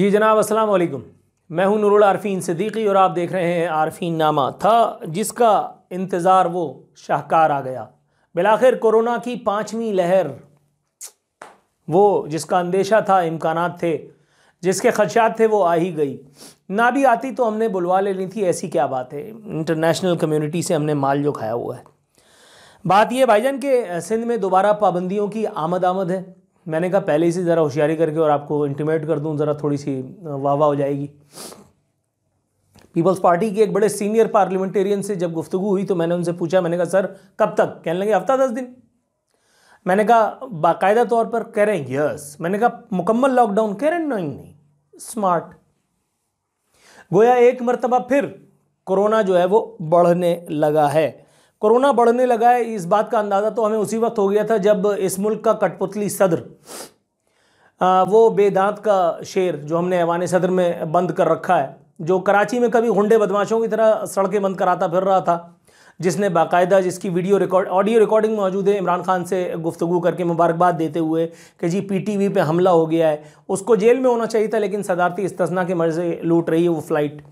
जी जनाब अस्सलाम वालेकुम मैं हूं नूरुल आरफीन सिद्दीकी और आप देख रहे हैं आरफीन नामा था जिसका इंतज़ार वो शाहकार आ गया बिलाखिर कोरोना की पाँचवीं लहर वो जिसका अंदेशा था इम्कान थे जिसके खदशात थे वो आ ही गई ना भी आती तो हमने बुलवा लेनी थी ऐसी क्या बात है इंटरनेशनल कम्यूनिटी से हमने माल जो खाया हुआ है बात यह भाईजान के सिंध में दोबारा पाबंदियों की आमद आमद है मैंने कहा पहले से ज़रा होशियारी करके और आपको इंटीमेट कर दूँ ज़रा थोड़ी सी वाह वाह हो जाएगी पीपल्स पार्टी के एक बड़े सीनियर पार्लियामेंटेरियन से जब गुफ्तु हुई तो मैंने उनसे पूछा मैंने कहा सर कब तक कहने लगे हफ्ता दस दिन मैंने कहा बाकायदा तौर पर कह रहे हैं यस मैंने कहा मुकम्मल लॉकडाउन कह रहे हैं नहीं नहीं स्मार्ट गोया एक मरतबा फिर कोरोना जो है वो बढ़ने लगा है कोरोना बढ़ने लगा है इस बात का अंदाज़ा तो हमें उसी वक्त हो गया था जब इस मुल्क का कठपुतली सदर आ, वो बेदांत का शेर जो हमने ऐवान सदर में बंद कर रखा है जो कराची में कभी गुंडे बदमाशों की तरह सड़कें बंद कराता फिर रहा था जिसने बाकायदा जिसकी वीडियो रिकॉर्ड ऑडियो रिकॉर्डिंग मौजूद है इमरान खान से गुफ्तु करके मुबारकबाद देते हुए कि जी पीटीवी पे हमला हो गया है उसको जेल में होना चाहिए था लेकिन सदारती इस्तना के मर्ज़े लूट रही है वो फ़्लाइट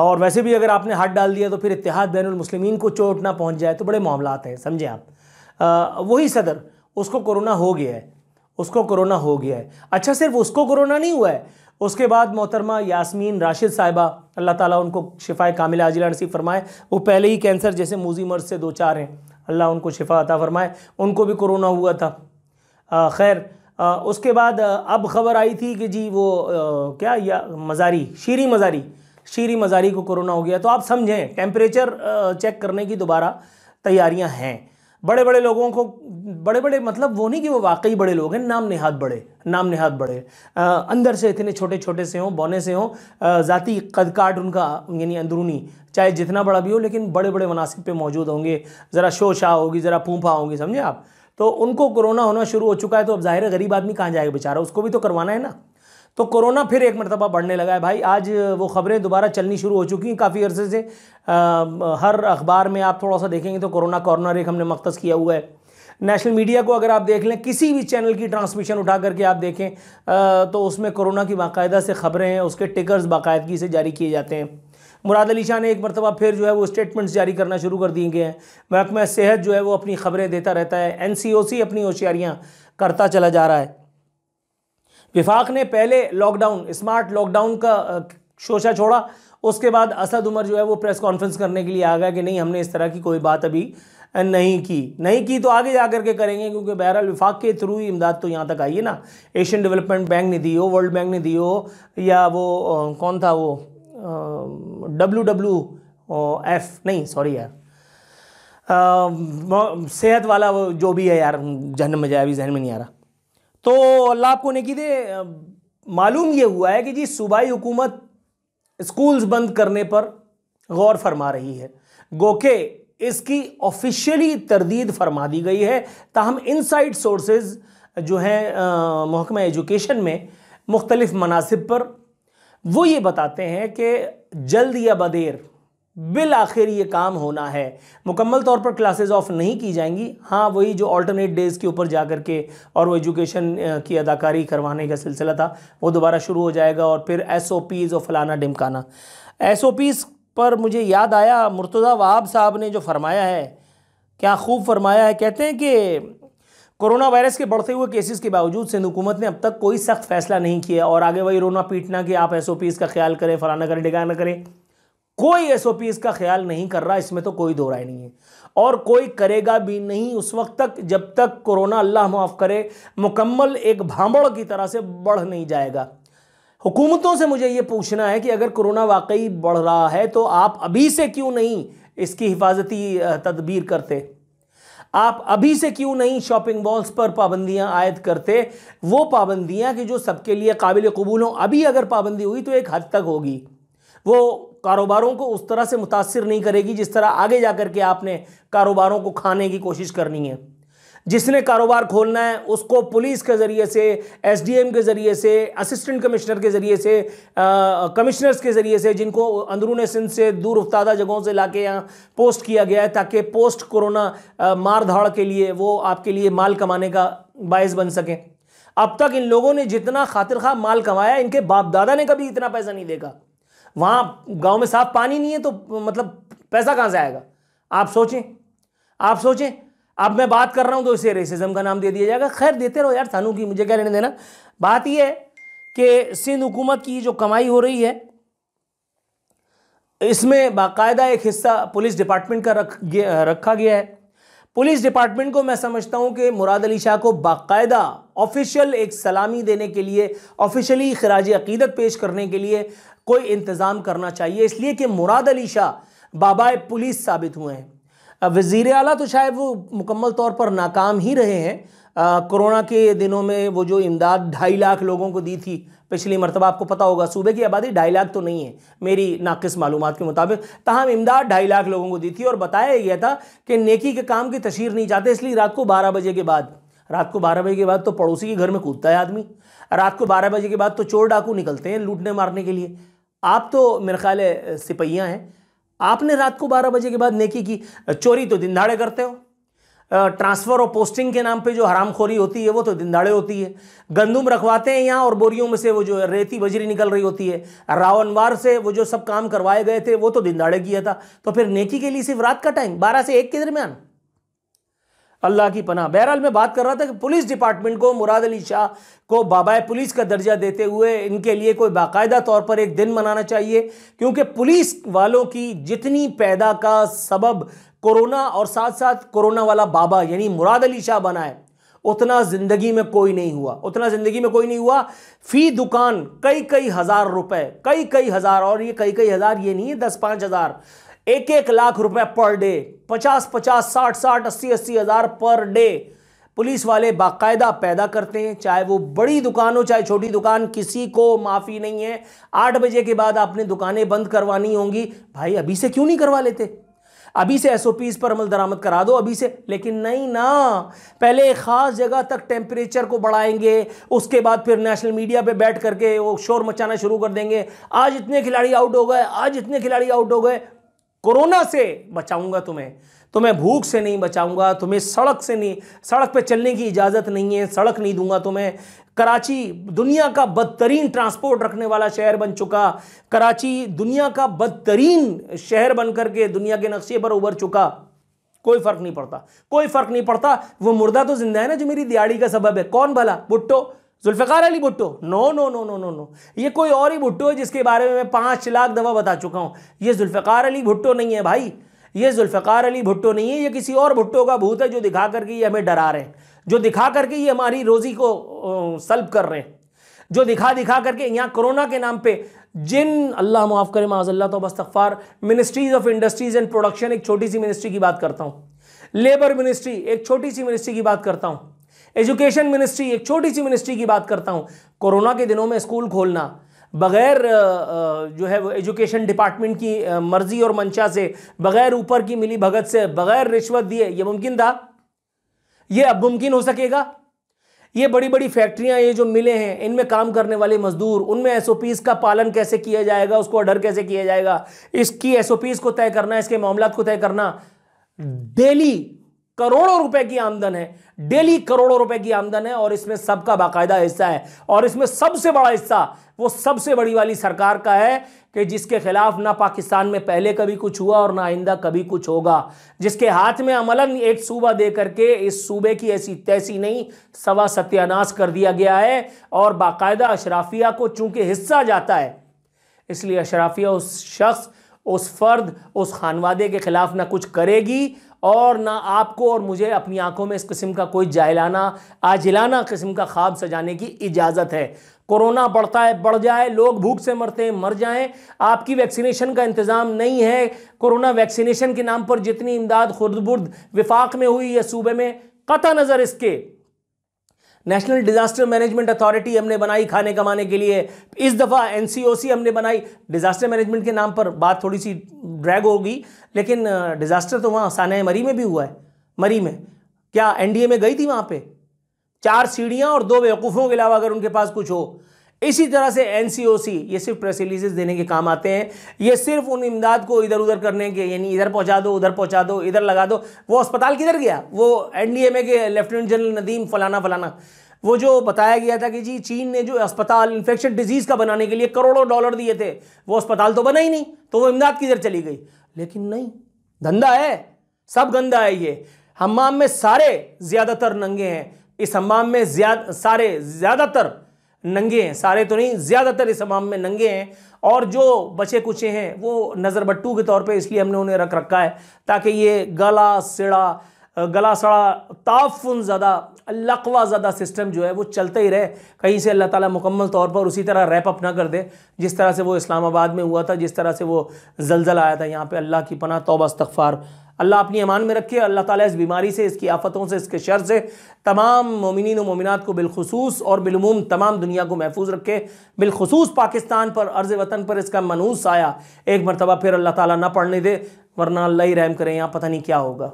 और वैसे भी अगर आपने हाथ डाल दिया तो फिर इतिहाद बैनमसलिमिन को चोट ना पहुँच जाए तो बड़े मामला हैं समझें आप वही सदर उसको कोरोना हो गया है उसको कोरोना हो गया है अच्छा सिर्फ उसको कोरोना नहीं हुआ है उसके बाद मोहतरमा यासमीन राशिद साहिबा अल्लाह ताला उनको शिफाए कामिल आजिला नसीब फरमाए वो पहले ही कैंसर जैसे मूजी मर्ज से दो चार हैं अल्लाह उनको शिफा अता फरमाए उनको भी कोरोना हुआ था खैर उसके बाद अब खबर आई थी कि जी वो आ, क्या या मज़ारी शीरी मज़ारी शीरी मज़ारी को कोरोना हो गया तो आप समझें टेम्परेचर चेक करने की दोबारा तैयारियां हैं बड़े बड़े लोगों को बड़े बड़े मतलब वो नहीं कि वो वाकई बड़े लोग हैं नाम नेहात बड़े नाम नेहात बड़े आ, अंदर से इतने छोटे छोटे से हों बौने से हों ज़ाती कदकाट उनका यानी अंदरूनी चाहे जितना बड़ा भी हो लेकिन बड़े बड़े मुनासिब पे मौजूद होंगे ज़रा शोशा होगी ज़रा पूंफा होगी समझे आप तो उनको कोरोना होना शुरू हो चुका है तो अब ज़ाहिर गरीब आदमी कहाँ जाएगा बेचारा उसको भी तो करवाना है ना तो कोरोना फिर एक मरतबा बढ़ने लगा है भाई आज वो ख़बरें दोबारा चलनी शुरू हो चुकी हैं काफ़ी अरसे से आ, हर अखबार में आप थोड़ा सा देखेंगे तो कोरोना कॉर्नर एक हमने मख्त किया हुआ है नेशनल मीडिया को अगर आप देख लें किसी भी चैनल की ट्रांसमिशन उठा करके आप देखें आ, तो उसमें कोरोना की बाकायदा से ख़बरें हैं उसके टिकर्स बाकायदगी से जारी किए जाते हैं मुराद अली शाह ने एक मरतबा फिर जो है वो स्टेटमेंट्स जारी करना शुरू कर दिए गए हैं महकमा सेहत जो है वो अपनी ख़बरें देता रहता है एन अपनी होशियारियाँ करता चला जा रहा है विफाक ने पहले लॉकडाउन स्मार्ट लॉकडाउन का शोशा छोड़ा उसके बाद असद उमर जो है वो प्रेस कॉन्फ्रेंस करने के लिए आ गया कि नहीं हमने इस तरह की कोई बात अभी नहीं की नहीं की तो आगे जा करके करेंगे क्योंकि बहरहाल विफाक के थ्रू ही इमदाद तो यहाँ तक आई है ना एशियन डेवलपमेंट बैंक ने दी हो वर्ल्ड बैंक ने दी हो या वो कौन था वो डब्ल्यू डब्ल्यू एफ नहीं सॉरी यार सेहत वाला वो जो भी है यार जहन में जाए अभी जहन में नहीं आ रहा तो अल्लाह आपको की दे मालूम ये हुआ है कि जी सूबाई हुकूमत स्कूल्स बंद करने पर गौर फरमा रही है गोके इसकी ऑफिशियली तरदीद फरमा दी गई है ताहम इनसाइड सोर्सेज जो हैं महकमा एजुकेशन में मुख्तलिफ मनासिब पर वो ये बताते हैं कि जल्द या बदेर बिल आखिर ये काम होना है मुकम्मल तौर पर क्लासेस ऑफ नहीं की जाएंगी हाँ वही जो अल्टरनेट डेज़ के ऊपर जा कर के और वो एजुकेशन की अदाकारी करवाने का सिलसिला था वो दोबारा शुरू हो जाएगा और फिर एस ओ पीज़ और फलाना डिमकाना एस ओ पीज़ पर मुझे याद आया मुर्तज़ा वहाब साहब ने जो फरमाया है क्या खूब फरमाया है कहते हैं कि कोरोना वायरस के बढ़ते हुए केसेस के बावजूद सिंध हुकूमत ने अब तक कोई सख्त फैसला नहीं किया और आगे वही रोना पीटना कि आप एस ओ पीज़ का ख्याल करें फलाना करें डिगाना करें कोई एसओपी इसका ख्याल नहीं कर रहा इसमें तो कोई दो राय नहीं है और कोई करेगा भी नहीं उस वक्त तक जब तक कोरोना अल्लाह माफ़ करे मुकम्मल एक भांबड़ की तरह से बढ़ नहीं जाएगा हुकूमतों से मुझे ये पूछना है कि अगर कोरोना वाकई बढ़ रहा है तो आप अभी से क्यों नहीं इसकी हिफाजती तदबीर करते आप अभी से क्यों नहीं शॉपिंग मॉल्स पर पाबंदियां आयद करते वो पाबंदियां कि जो सबके लिए काबिल कबूल हों अभी अगर पाबंदी हुई तो एक हद तक होगी वो कारोबारों को उस तरह से मुतासर नहीं करेगी जिस तरह आगे जा कर के आपने कारोबारों को खाने की कोशिश करनी है जिसने कारोबार खोलना है उसको पुलिस के ज़रिए से एसडीएम के ज़रिए से असिस्टेंट कमिश्नर के ज़रिए से कमिश्नर्स के ज़रिए से जिनको अंदरून सिंध से दूर उफ्तादा जगहों से लाके यहाँ पोस्ट किया गया है ताकि पोस्ट कोरोना मार धाड़ के लिए वो आपके लिए माल कमाने का बायस बन सकें अब तक इन लोगों ने जितना खातिर खा माल कमाया इनके बाप दादा ने कभी इतना पैसा नहीं देखा वहां गांव में साफ पानी नहीं है तो मतलब पैसा कहां से आएगा आप सोचें आप सोचें अब मैं बात कर रहा हूं तो इसे रेसिज्म का नाम दे दिया जाएगा खैर देते रहो यार थानू की मुझे क्या लेने देना बात यह है कि सिंध हुकूमत की जो कमाई हो रही है इसमें बाकायदा एक हिस्सा पुलिस डिपार्टमेंट का रख गया, रखा गया है पुलिस डिपार्टमेंट को मैं समझता हूं कि मुराद अली शाह को बाकायदा ऑफिशियल एक सलामी देने के लिए ऑफिशियली खराज अकीदत पेश करने के लिए कोई इंतज़ाम करना चाहिए इसलिए कि मुराद अली शाह बाबा पुलिस साबित हुए हैं वज़ी अला तो शायद वो मुकम्मल तौर पर नाकाम ही रहे हैं कोरोना के दिनों में वो जो इमदाद ढाई लाख लोगों को दी थी पिछली मरतबा आपको पता होगा सूबे की आबादी ढाई लाख तो नहीं है मेरी नाकिस मालूम के मुताबिक तहम इमदाद ढाई लाख लोगों को दी थी और बताया गया था कि नेकी के काम की तशहर नहीं चाहते इसलिए रात को बारह बजे के बाद रात को बारह बजे के बाद तो पड़ोसी के घर में कूदता है आदमी रात को बारह बजे के बाद तो चोर डाकू निकलते हैं लूटने मारने के लिए आप तो मेरे ख्याल सिपहियाँ हैं आपने रात को बारह बजे के बाद नेकी की चोरी तो दिन धाड़े करते हो ट्रांसफ़र और पोस्टिंग के नाम पे जो हरामखोरी होती है वो तो दिनदाड़े होती है गंदुम रखवाते हैं यहाँ और बोरियों में से वो जो रेती बजरी निकल रही होती है रावणवार से वो जो सब काम करवाए गए थे वो तो दिनदाड़े किया था तो फिर नेकी के लिए सिर्फ रात का टाइम बारह से एक के दरमियान अल्लाह की पनाह बहरहाल मैं बात कर रहा था कि पुलिस डिपार्टमेंट को मुराद अली शाह को बाबा पुलिस का दर्जा देते हुए इनके लिए कोई बाकायदा तौर पर एक दिन मनाना चाहिए क्योंकि पुलिस वालों की जितनी पैदा का सबब कोरोना और साथ साथ कोरोना वाला बाबा यानी मुराद अली शाह बना है उतना ज़िंदगी में कोई नहीं हुआ उतना ज़िंदगी में कोई नहीं हुआ फ़ी दुकान कई कई हज़ार रुपए कई कई हज़ार और ये कई कई हज़ार ये नहीं है दस पाँच हज़ार एक एक लाख रुपए पर डे पचास पचास साठ साठ अस्सी अस्सी हज़ार पर डे पुलिस वाले बाकायदा पैदा करते हैं चाहे वो बड़ी दुकान हो चाहे छोटी दुकान किसी को माफ़ी नहीं है आठ बजे के बाद आपने दुकानें बंद करवानी होंगी भाई अभी से क्यों नहीं करवा लेते अभी से एस पर अमल दरामद करा दो अभी से लेकिन नहीं ना पहले एक ख़ास जगह तक टेम्परेचर को बढ़ाएंगे उसके बाद फिर नेशनल मीडिया पे बैठ करके वो शोर मचाना शुरू कर देंगे आज इतने खिलाड़ी आउट हो गए आज इतने खिलाड़ी आउट हो गए कोरोना से बचाऊंगा तुम्हें तुम्हें भूख से नहीं बचाऊंगा तुम्हें सड़क से नहीं सड़क पे चलने की इजाज़त नहीं है सड़क नहीं दूंगा तुम्हें कराची दुनिया का बदतरीन ट्रांसपोर्ट रखने वाला शहर बन चुका कराची दुनिया का बदतरीन शहर बन के दुनिया के नक्शे पर उभर चुका कोई फर्क नहीं पड़ता कोई फर्क नहीं पड़ता वो मुर्दा तो जिंदा है ना जो मेरी दिहाड़ी का सबब है कौन भला Bhutto Zulfiqar Ali Bhutto no no no no no no ये कोई और ही भुट्टो है जिसके बारे में मैं पाँच लाख दफ़ा बता चुका हूँ ये जुल्फ़ार अली भुट्टो नहीं है भाई ये जुल्फ़ार अली भुट्टो नहीं है ये किसी और भुट्टो का भूत है जो दिखा करके ये हमें डरा रहे हैं जो दिखा करके ये हमारी रोज़ी को सल्ब कर रहे हैं जो दिखा दिखा करके यहाँ कोरोना के नाम पे जिन अल्लाह मुआफ़ करे माजल्ला तो बस्तफ़ार ministries of industries and production एक छोटी सी मिनिस्ट्री की बात करता हूँ लेबर मिनिस्ट्री एक छोटी सी मिनिस्ट्री की बात करता हूँ एजुकेशन मिनिस्ट्री एक छोटी सी मिनिस्ट्री की बात करता हूँ कोरोना के दिनों में स्कूल खोलना बगैर जो है वो एजुकेशन डिपार्टमेंट की मर्जी और मंशा से बगैर ऊपर की मिली भगत से बगैर रिश्वत दिए ये मुमकिन था ये अब मुमकिन हो सकेगा ये बड़ी बड़ी फैक्ट्रियां ये जो मिले हैं इनमें काम करने वाले मजदूर उनमें एसओपीज का पालन कैसे किया जाएगा उसको अडर कैसे किया जाएगा इसकी एसओपीज को तय करना इसके मामला को तय करना डेली करोड़ों रुपए की आमदन है डेली करोड़ों रुपए की आमदन है और इसमें सबका बाकायदा हिस्सा है और इसमें सबसे बड़ा हिस्सा वो सबसे बड़ी वाली सरकार का है कि जिसके खिलाफ ना पाकिस्तान में पहले कभी कुछ हुआ और ना आइंदा कभी कुछ होगा जिसके हाथ में अमलन एक सूबा दे करके इस सूबे की ऐसी तैसी नहीं सवा सत्यानाश कर दिया गया है और बाकायदा अशराफिया को चूंकि हिस्सा जाता है इसलिए अशराफिया उस शख्स उस फर्द उस खानवादे के खिलाफ ना कुछ करेगी और ना आपको और मुझे अपनी आंखों में इस किस्म का कोई जायलाना आजिलाना किस्म का ख्वाब सजाने की इजाज़त है कोरोना बढ़ता है बढ़ जाए लोग भूख से मरते हैं मर जाएं आपकी वैक्सीनेशन का इंतज़ाम नहीं है कोरोना वैक्सीनेशन के नाम पर जितनी इमदाद खुर्द बुर्द विफाक में हुई है सूबे में कता नज़र इसके नेशनल डिजास्टर मैनेजमेंट अथॉरिटी हमने बनाई खाने कमाने के लिए इस दफ़ा एनसीओसी हमने बनाई डिजास्टर मैनेजमेंट के नाम पर बात थोड़ी सी ड्रैग होगी लेकिन डिजास्टर तो वहाँ साना मरी में भी हुआ है मरी में क्या एनडीए में गई थी वहाँ पर चार सीढ़ियाँ और दो बेवकूफ़ों के अलावा अगर उनके पास कुछ हो इसी तरह से एन ये सिर्फ प्रेस रिलीजेस देने के काम आते हैं ये सिर्फ उन इमदाद को इधर उधर करने के यानी इधर पहुंचा दो उधर पहुंचा दो इधर लगा दो वो अस्पताल किधर गया वो एन के लेफ्टिनेंट जनरल नदीम फलाना फलाना वो जो बताया गया था कि जी चीन ने जो अस्पताल इन्फेक्शन डिजीज़ का बनाने के लिए करोड़ों डॉलर दिए थे वो अस्पताल तो बना ही नहीं तो वो इमदाद किधर चली गई लेकिन नहीं धंधा है सब गंदा है ये हमाम में सारे ज़्यादातर नंगे हैं इस हमाम में ज्यादा सारे ज़्यादातर नंगे हैं सारे तो नहीं ज़्यादातर इस हमाम में नंगे हैं और जो बचे कुचे हैं वो नज़रबट्टू के तौर पे इसलिए हमने उन्हें रख रखा है ताकि ये गला सड़ा गला सड़ा ताफुन ज़्यादा लकवा ज़्यादा सिस्टम जो है वो चलते ही रहे कहीं से अल्लाह ताला मुकम्मल तौर पर उसी तरह रैप अप ना कर दे जिस तरह से वो इस्लामाबाद में हुआ था जिस तरह से वो जलजला आया था यहाँ पर अल्लाह की पना तोबा इस्तफ़ार अल्लाह अपनी अमान में रखे अल्लाह ताला इस बीमारी से इसकी आफतों से इसके शर से तमाम मोमिन व को बिलखसूस और बिलमूम तमाम दुनिया को महफूज रखे बिलखसूस पाकिस्तान पर अर्ज़ वतन पर इसका मनूस आया एक मरतबा फिर अल्लाह ताला ना पढ़ने दे वरना अल्लाह ही रहम करें यहाँ पता नहीं क्या होगा